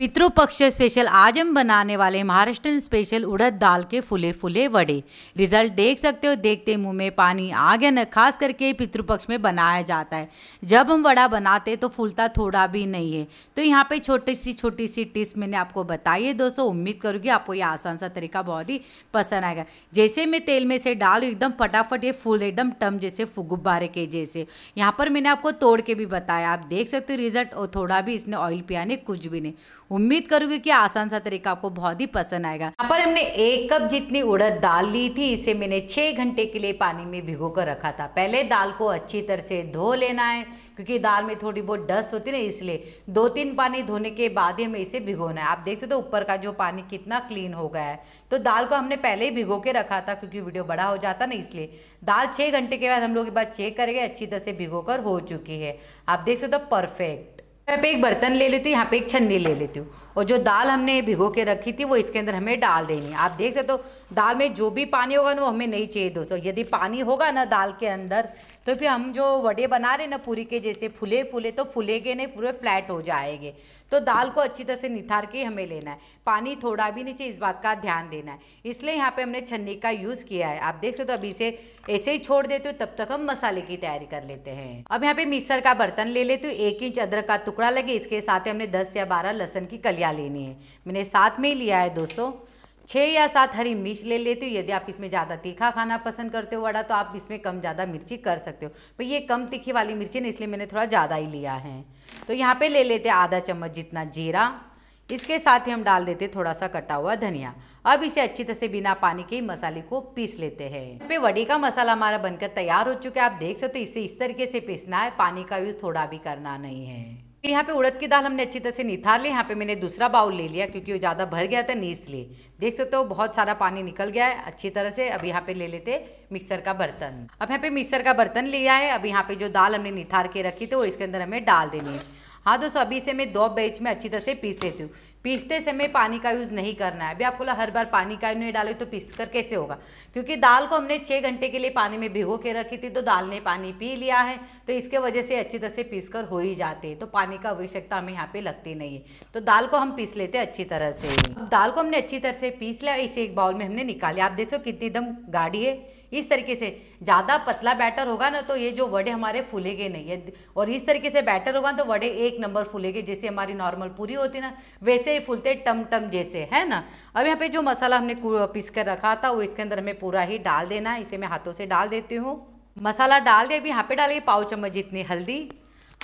Pitrupaksha special आज हम बनाने वाले महाराष्ट्र स्पेशल उड़द दाल के फुले फुले वड़े रिजल्ट देख सकते हो देखते मुंह में पानी आ गया न खास करके पितृपक्ष में बनाया जाता है जब हम वड़ा बनाते तो फूलता थोड़ा भी नहीं है तो यहाँ पे छोटी सी छोटी सी टिप्स मैंने आपको बताई है दोस्तों उम्मीद करूँगी आपको ये आसान सा तरीका बहुत ही पसंद आएगा जैसे मैं तेल में से डाल एकदम फटाफट ये फूल एकदम टम जैसे गुब्बारे के जैसे यहाँ पर मैंने आपको तोड़ के भी बताया आप देख सकते हो रिजल्ट और थोड़ा भी इसने ऑयल पिया कुछ भी नहीं उम्मीद करूंगी कि आसान सा तरीका आपको बहुत ही पसंद आएगा यहाँ पर हमने एक कप जितनी उड़द दाल ली थी इसे मैंने छह घंटे के लिए पानी में भिगो कर रखा था पहले दाल को अच्छी तरह से धो लेना है क्योंकि दाल में थोड़ी बहुत डस्ट होती है ना इसलिए दो तीन पानी धोने के बाद ही हमें इसे भिगोना है आप देख सकते हो ऊपर का जो पानी कितना क्लीन हो गया है तो दाल को हमने पहले ही भिगो के रखा था क्योंकि वीडियो बड़ा हो जाता ना इसलिए दाल छः घंटे के बाद हम लोग एक बार चेक करेंगे अच्छी तरह से भिगो कर हो चुकी है आप देख सकते हो परफेक्ट यहाँ पे एक बर्तन ले लेती हूँ यहाँ पे एक छन्नी ले लेती हूँ और जो दाल हमने भिगो के रखी थी वो इसके अंदर हमें डाल देनी है आप देख सकते हो दाल में जो भी पानी होगा ना वो हमें नहीं चाहिए दोस्तों यदि पानी होगा ना दाल के अंदर तो फिर हम जो वड़े बना रहे ना पूरी के जैसे फूले फूले तो फूलेंगे नहीं पूरे फ्लैट हो जाएंगे तो दाल को अच्छी तरह से निथार के हमें लेना है पानी थोड़ा भी नीचे इस बात का ध्यान देना है इसलिए यहाँ पे हमने छन्नी का यूज़ किया है आप देख सकते हो तो अभी इसे ऐसे ही छोड़ देते हो तब तक हम मसाले की तैयारी कर लेते हैं अब यहाँ पे मिक्सर का बर्तन ले लेते हो एक इंच अदरक का टुकड़ा लगे इसके साथ हमने दस या बारह लहसन की कलिया लेनी है मैंने साथ में ही लिया है दोस्तों छः या सात हरी मिर्च ले लेते हो यदि आप इसमें ज़्यादा तीखा खाना पसंद करते हो वड़ा तो आप इसमें कम ज़्यादा मिर्ची कर सकते हो पर ये कम तीखी वाली मिर्ची ना इसलिए मैंने थोड़ा ज़्यादा ही लिया है तो यहाँ पे ले लेते हैं आधा चम्मच जितना जीरा इसके साथ ही हम डाल देते थोड़ा सा कटा हुआ धनिया अब इसे अच्छी तरह से बिना पानी के ही मसाले को पीस लेते हैं पे वड़ी का मसाला हमारा बनकर तैयार हो चुका है आप देख सकते हो इसे इस तरीके से पीसना है पानी का यूज़ थोड़ा भी करना नहीं है यहाँ पे उड़द की दाल हमने अच्छी तरह से निथार ली यहाँ पे मैंने दूसरा बाउल ले लिया क्योंकि वो ज़्यादा भर गया था नीस लिए देख सकते हो बहुत सारा पानी निकल गया है अच्छी तरह से अब यहाँ पे ले लेते मिक्सर का बर्तन अब यहाँ पे मिक्सर का बर्तन लिया है अब यहाँ पे जो दाल हमने निथार के रखी थी वो इसके अंदर हमें डाल देनी है हाँ दोस्तों अभी इसे मैं दो बैच में अच्छी तरह से पीस लेती हूँ पीसते समय पानी का यूज़ नहीं करना है अभी आपको बोला हर बार पानी का नहीं डाले तो पीस कर कैसे होगा क्योंकि दाल को हमने छः घंटे के लिए पानी में भिगो के रखी थी तो दाल ने पानी पी लिया है तो इसके वजह से अच्छी तरह से पीस कर हो ही जाते हैं तो पानी का आवश्यकता हमें यहाँ पे लगती नहीं है तो दाल को हम पीस लेते हैं अच्छी तरह से दाल को हमने अच्छी तरह से पीस लिया इसे एक बाउल में हमने निकाली आप देखो कितनी दम गाढ़ी है इस तरीके से ज़्यादा पतला बैटर होगा ना तो ये जो वड़े हमारे फूलेंगे नहीं है और इस तरीके से बैटर होगा तो वड़े एक नंबर फूलेंगे जैसे हमारी नॉर्मल पूरी होती ना वैसे ही फूलते टम टम जैसे है ना अब यहाँ पे जो मसाला हमने पीस कर रखा था वो इसके अंदर हमें पूरा ही डाल देना इसे मैं हाथों से डाल देती हूँ मसाला डाल दे अभी यहाँ पे डालिए पाव चम्मच जितनी हल्दी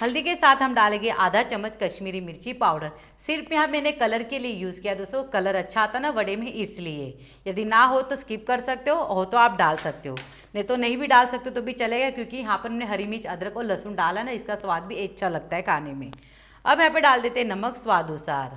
हल्दी के साथ हम डालेंगे आधा चम्मच कश्मीरी मिर्ची पाउडर सिर्फ यहाँ मैंने कलर के लिए यूज़ किया दोस्तों कलर अच्छा आता ना वड़े में इसलिए यदि ना हो तो स्किप कर सकते हो हो तो आप डाल सकते हो नहीं तो नहीं भी डाल सकते तो भी चलेगा क्योंकि यहाँ पर हमने हरी मिर्च अदरक और लहसुन डाला ना इसका स्वाद भी अच्छा लगता है खाने में अब यहाँ पर डाल देते हैं नमक स्वाद अनुसार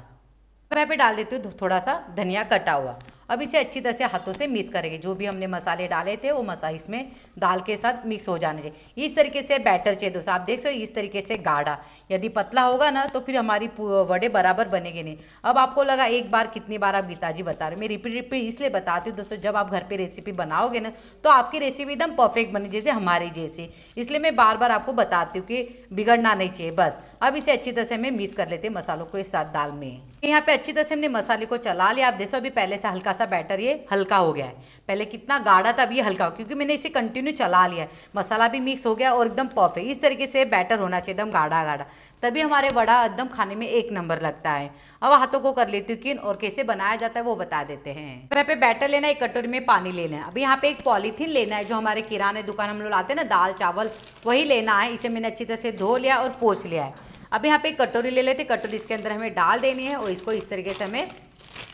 अब यहाँ पर डाल देती हूँ थोड़ा सा धनिया कटा हुआ अब इसे अच्छी तरह से हाथों से मिक्स करेंगे जो भी हमने मसाले डाले थे वो मसा इसमें दाल के साथ मिक्स हो जाने चाहिए इस तरीके से बैटर चाहिए दोस्तों आप देख सकते हो इस तरीके से गाढ़ा यदि पतला होगा ना तो फिर हमारी वड़े बराबर बनेंगे नहीं अब आपको लगा एक बार कितनी बार आप गीता जी बता रहे मैं रिपीट रिपीट इसलिए बताती हूँ दोस्तों जब आप घर पर रेसिपी बनाओगे ना तो आपकी रेसिपी एकदम परफेक्ट बनी जैसे हमारी जैसी इसलिए मैं बार बार आपको बताती हूँ कि बिगड़ना नहीं चाहिए बस अब इसे अच्छी तरह से हमें मिक्स कर लेते हैं मसालों को इस साथ दाल में यहाँ पे अच्छी तरह से हमने मसाले को चला लिया आप देखो अभी पहले से हल्का थोड़ा सा बैटर ये हल्का हो गया है पहले कितना गाढ़ा था अब ये हल्का हो क्योंकि मैंने इसे कंटिन्यू चला लिया है मसाला भी मिक्स हो गया और एकदम परफेक्ट इस तरीके से बैटर होना चाहिए एकदम गाढ़ा गाढ़ा तभी हमारे वड़ा एकदम खाने में एक नंबर लगता है अब हाथों को कर लेती हूँ किन और कैसे बनाया जाता है वो बता देते हैं यहाँ पे बैटर लेना है एक कटोरी में पानी लेना है अभी यहाँ पे एक पॉलीथीन लेना है जो हमारे किराने दुकान हम लोग लाते हैं ना दाल चावल वही लेना है इसे मैंने अच्छी तरह से धो लिया और पोछ लिया है अब यहाँ पे एक कटोरी ले लेते कटोरी इसके अंदर हमें डाल देनी है और इसको इस तरीके से हमें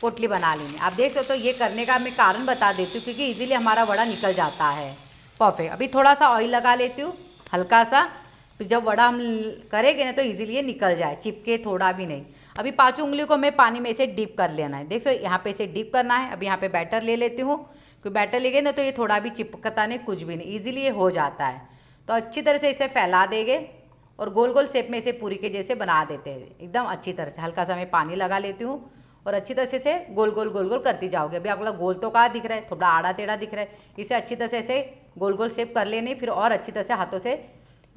पोटली बना लेनी आप देख सकते हो तो ये करने का मैं कारण बता देती हूँ क्योंकि इजीली हमारा वड़ा निकल जाता है परफेक्ट अभी थोड़ा सा ऑयल लगा लेती हूँ हल्का सा फिर जब वड़ा हम करेंगे ना तो इजीली ये निकल जाए चिपके थोड़ा भी नहीं अभी पाँचों उंगली को मैं पानी में इसे डीप कर लेना है देख सो यहाँ पे इसे डीप करना है अभी यहाँ पर बैटर ले लेती हूँ क्योंकि बैटर ले गए ना तो ये थोड़ा भी चिपकता नहीं कुछ भी नहीं ईजिली ये हो जाता है तो अच्छी तरह से इसे फैला देंगे और गोल गोल शेप में इसे पूरी के जैसे बना देते हैं एकदम अच्छी तरह से हल्का सा मैं पानी लगा लेती हूँ और अच्छी तरह से इसे गोल गोल गोल गोल करती जाओगे अभी आपको गोल तो कहाँ दिख रहा है थोड़ा आड़ा टेढ़ा दिख रहा है इसे अच्छी तरह से ऐसे गोल गोल सेप कर लेने फिर और अच्छी तरह से हाथों से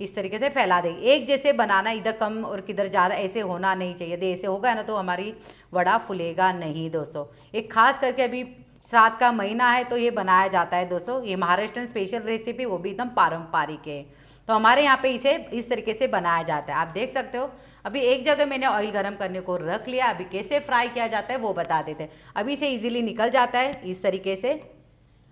इस तरीके से फैला दे एक जैसे बनाना इधर कम और किधर ज़्यादा ऐसे होना नहीं चाहिए ऐसे होगा ना तो हमारी वड़ा फूलेगा नहीं दोस्तों एक खास करके अभी श्राद्ध का महीना है तो ये बनाया जाता है दोस्तों ये महाराष्ट्र स्पेशल रेसिपी वो भी एकदम पारंपरिक है तो हमारे यहाँ पे इसे इस तरीके से बनाया जाता है आप देख सकते हो अभी एक जगह मैंने ऑयल गरम करने को रख लिया अभी कैसे फ्राई किया जाता है वो बता देते हैं अभी इसे इजीली निकल जाता है इस तरीके से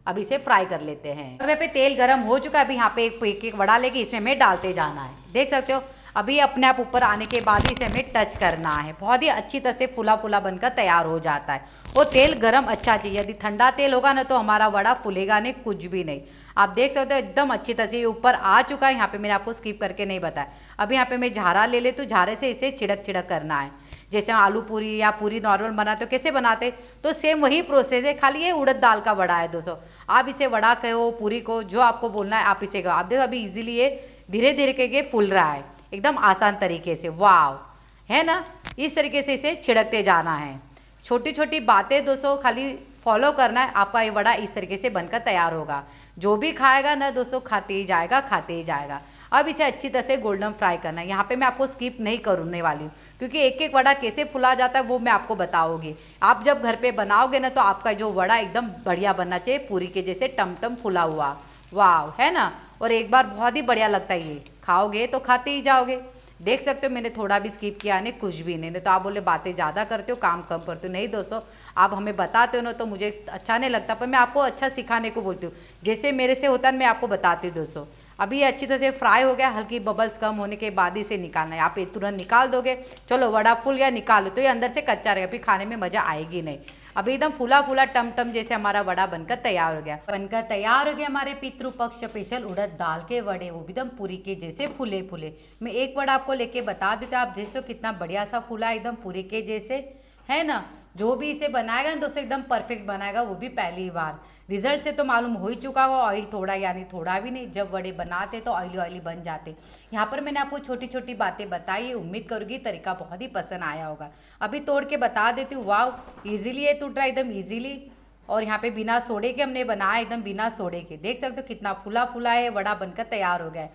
अब इसे फ्राई कर लेते हैं अब यहाँ पे तेल गरम हो चुका है अभी यहाँ पे एक एक बड़ा लेके इसमें मैं डालते जाना है देख सकते हो अभी अपने आप ऊपर आने के बाद ही इसे हमें टच करना है बहुत ही अच्छी तरह से फुला फुला बनकर तैयार हो जाता है वो तेल गर्म अच्छा चाहिए यदि ठंडा तेल होगा ना तो हमारा वड़ा फूलेगा नहीं कुछ भी नहीं आप देख सकते हो एकदम अच्छी तरह से ये ऊपर आ चुका है यहाँ पे मैंने आपको स्किप करके नहीं बताया अभी यहाँ पे मैं झारा ले ले तो झारे से इसे छिड़क छिड़क करना है जैसे हम आलू पूरी या पूरी नॉर्मल बनाते हो कैसे बनाते तो सेम वही प्रोसेस है खाली ये उड़द दाल का वड़ा है दोस्तों आप इसे वड़ा कहो पूरी को जो आपको बोलना है आप इसे कहो आप देखो अभी इजीली ये धीरे धीरे के फूल रहा है एकदम आसान तरीके से वाव है ना इस तरीके से इसे छिड़कते जाना है छोटी छोटी बातें दोस्तों खाली फॉलो करना है आपका ये वड़ा इस तरीके से बनकर तैयार होगा जो भी खाएगा ना दोस्तों खाते ही जाएगा खाते ही जाएगा अब इसे अच्छी तरह से गोल्डन फ्राई करना है यहाँ पे मैं आपको स्किप नहीं करने वाली हूँ क्योंकि एक एक वड़ा कैसे फुला जाता है वो मैं आपको बताओगी आप जब घर पे बनाओगे ना तो आपका जो वड़ा एकदम बढ़िया बनना चाहिए पूरी के जैसे टमटम फुला हुआ वाव है ना और एक बार बहुत ही बढ़िया लगता है ये खाओगे तो खाते ही जाओगे देख सकते हो मैंने थोड़ा भी स्किप किया नहीं कुछ भी नहीं नहीं तो आप बोले बातें ज़्यादा करते हो काम कम करते हो नहीं दोस्तों आप हमें बताते हो ना तो मुझे अच्छा नहीं लगता पर मैं आपको अच्छा सिखाने को बोलती हूँ जैसे मेरे से होता है मैं आपको बताती हूँ दोस्तों अभी अच्छी तरह से फ्राई हो गया हल्की बबल्स कम होने के बाद इसे निकालना है आप ये तुरंत निकाल दोगे चलो वड़ा फूल गया निकालो तो ये अंदर से कच्चा रहेगा अभी खाने में मज़ा आएगी नहीं अभी एकदम फूला फूला टम टम जैसे हमारा वड़ा बनकर तैयार हो गया बनकर तैयार हो गया हमारे पितृपक्ष स्पेशल उड़द दाल के वड़े वो भी एकदम पूरी के जैसे फूले फूले मैं एक वड़ा आपको लेके बता देता आप जैसे कितना बढ़िया सा फूला एकदम पूरी के जैसे है ना जो भी इसे बनाएगा तो उसे एकदम परफेक्ट बनाएगा वो भी पहली बार रिजल्ट से तो मालूम हो ही चुका होगा ऑयल थोड़ा यानी थोड़ा भी नहीं जब वड़े बनाते तो ऑयली ऑयली बन जाते यहाँ पर मैंने आपको छोटी छोटी बातें बताई उम्मीद करूँगी तरीका बहुत ही पसंद आया होगा अभी तोड़ के बता देती हूँ वाव ईजिली है टूट रहा एकदम ईजिली और यहाँ पे बिना सोडे के हमने बनाया एकदम बिना सोडे के देख सकते हो कितना फूला फूला है वड़ा बनकर तैयार हो गया है